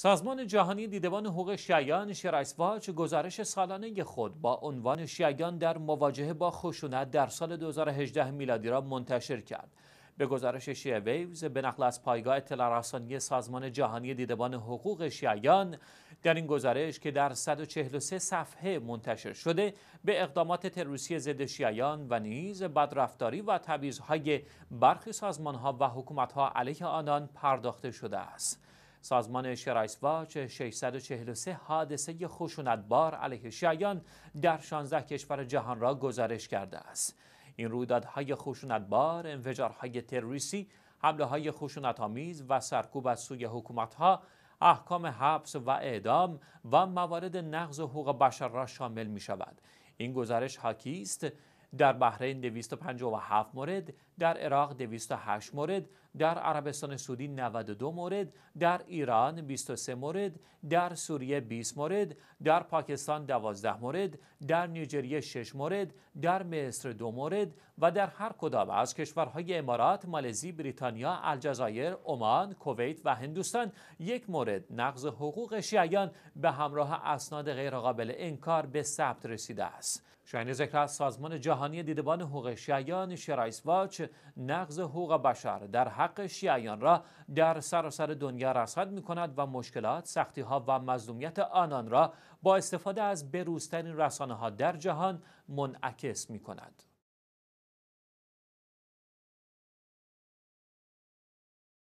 سازمان جهانی دیدبان حقوق شیعیان واج گزارش سالانه خود با عنوان شیعیان در مواجهه با خشونت در سال 2018 میلادی را منتشر کرد. به گزارش شیعه ویوز به نقل از پایگاه اطلاع سازمان جهانی دیدبان حقوق شیعیان در این گزارش که در 143 صفحه منتشر شده به اقدامات تروریستی ضد شیعیان و نیز بدرفتاری و تبعیض‌های برخی سازمان‌ها و حکومت‌ها علیه آنان پرداخته شده است. سازمان شرایسوا واچ 643 حادثه خشونتبار علیه شیعیان در 16 کشور جهان را گزارش کرده است این رویدادهای خشونتبار انفجارهای تروریستی حمله های خشونت آمیز و سرکوب از سوی حکومت ها احکام حبس و اعدام و موارد نقض حقوق بشر را شامل می شود این گزارش حاکی است در بحرین 257 مورد، در عراق 208 مورد، در عربستان سعودی 92 مورد، در ایران 23 مورد، در سوریه 20 مورد، در پاکستان 12 مورد، در نیجریه 6 مورد، در مصر 2 مورد و در هر کدام از کشورهای امارات، مالزی، بریتانیا، الجزایر، عمان، کویت و هندوستان یک مورد نقض حقوق شیعیان به همراه اسناد غیرقابل انکار به ثبت رسیده است. شاین ذکر سازمان جهان جهانی دیدبان حقوق شیعیان شرایس واچ نقض حقوق بشر در حق شیعیان را در سراسر دنیا رصد می کند و مشکلات، سختی ها و مظلومیت آنان را با استفاده از بروزترین رسانه ها در جهان منعکس می کند.